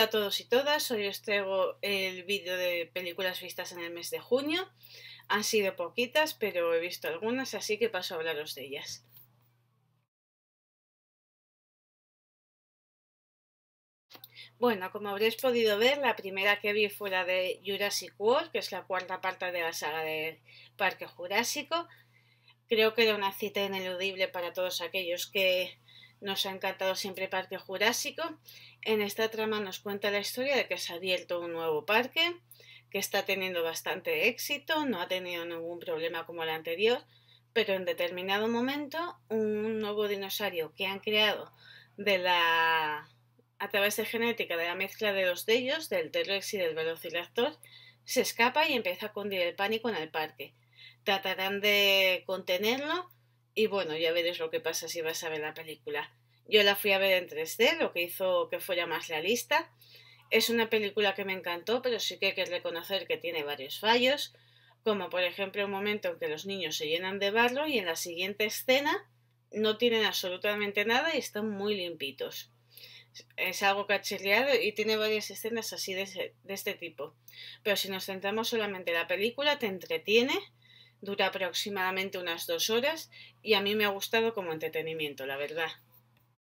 a todos y todas, hoy os traigo el vídeo de películas vistas en el mes de junio. Han sido poquitas, pero he visto algunas, así que paso a hablaros de ellas. Bueno, como habréis podido ver, la primera que vi fue la de Jurassic World, que es la cuarta parte de la saga de Parque Jurásico. Creo que era una cita ineludible para todos aquellos que nos ha encantado siempre Parque Jurásico. En esta trama nos cuenta la historia de que se ha abierto un nuevo parque, que está teniendo bastante éxito, no ha tenido ningún problema como el anterior, pero en determinado momento un nuevo dinosaurio que han creado de la a través de genética de la mezcla de dos de ellos, del t y del Velociraptor, se escapa y empieza a cundir el pánico en el parque. Tratarán de contenerlo, y bueno, ya veréis lo que pasa si vas a ver la película. Yo la fui a ver en 3D, lo que hizo que fuera más realista. Es una película que me encantó, pero sí que hay que reconocer que tiene varios fallos, como por ejemplo un momento en que los niños se llenan de barro y en la siguiente escena no tienen absolutamente nada y están muy limpitos. Es algo cachilleado y tiene varias escenas así de, de este tipo. Pero si nos centramos solamente en la película, te entretiene dura aproximadamente unas dos horas y a mí me ha gustado como entretenimiento, la verdad.